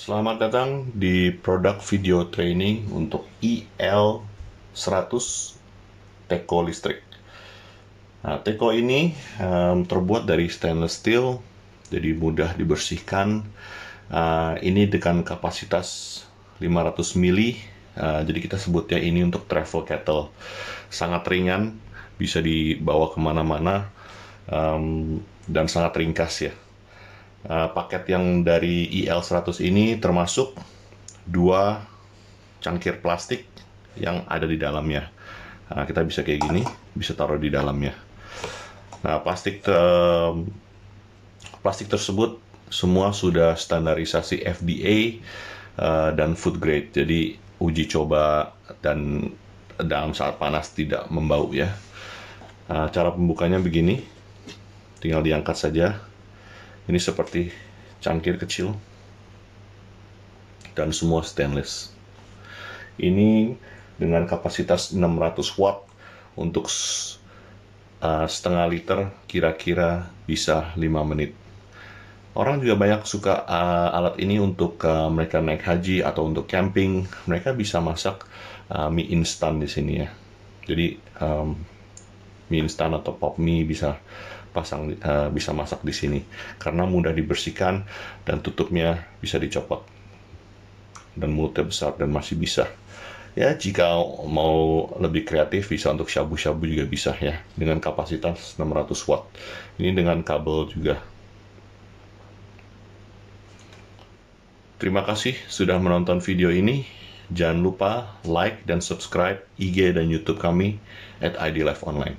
Selamat datang di produk video training untuk IL100 Teko listrik. Nah, Teko ini um, terbuat dari stainless steel, jadi mudah dibersihkan. Uh, ini dengan kapasitas 500 mili, uh, jadi kita sebutnya ini untuk travel kettle. Sangat ringan, bisa dibawa kemana-mana, um, dan sangat ringkas ya. Eh, paket yang dari IL100 e ini termasuk dua cangkir plastik yang ada di dalamnya. Nah, kita bisa kayak gini, bisa taruh di dalamnya. Nah, plastik te plastik tersebut semua sudah standarisasi FDA uh, eh, dan food grade. Jadi uji coba dan dalam saat panas tidak membau ya. Uh, cara pembukanya begini. Tinggal diangkat saja ini seperti cangkir kecil dan semua stainless. Ini dengan kapasitas 600 watt untuk uh, setengah liter kira-kira bisa 5 menit. Orang juga banyak suka uh, alat ini untuk uh, mereka naik haji atau untuk camping. Mereka bisa masak uh, mie instan di sini ya. Jadi um, mie instan atau pop mie bisa pasang uh, bisa masak di sini karena mudah dibersihkan dan tutupnya bisa dicopot dan mulutnya besar dan masih bisa ya jika mau lebih kreatif bisa untuk syabu-syabu juga bisa ya dengan kapasitas 600 watt ini dengan kabel juga terima kasih sudah menonton video ini Jangan lupa like dan subscribe IG dan YouTube kami at ID Live Online.